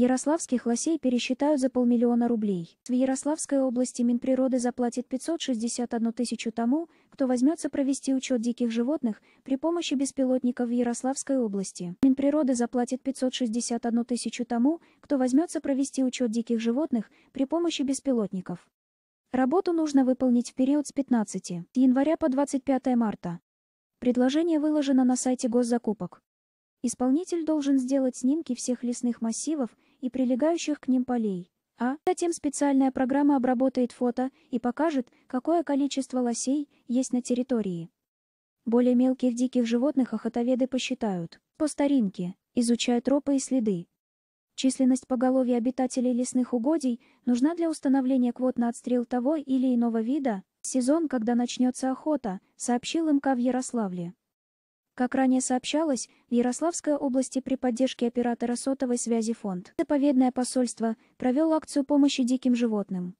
Ярославских лосей пересчитают за полмиллиона рублей. В Ярославской области Минприроды заплатит 561 тысячу тому, кто возьмется провести учет диких животных при помощи беспилотников в Ярославской области. Минприроды заплатит 561 тысячу тому, кто возьмется провести учет диких животных при помощи беспилотников. Работу нужно выполнить в период с 15 января по 25 марта. Предложение выложено на сайте госзакупок. Исполнитель должен сделать снимки всех лесных массивов, и прилегающих к ним полей. А затем специальная программа обработает фото и покажет, какое количество лосей есть на территории. Более мелких диких животных охотоведы посчитают, по старинке, изучая тропы и следы. Численность поголовья обитателей лесных угодий нужна для установления квот на отстрел того или иного вида, сезон, когда начнется охота, сообщил МК в Ярославле. Как ранее сообщалось, в Ярославской области при поддержке оператора сотовой связи фонд «Заповедное посольство» провел акцию помощи диким животным.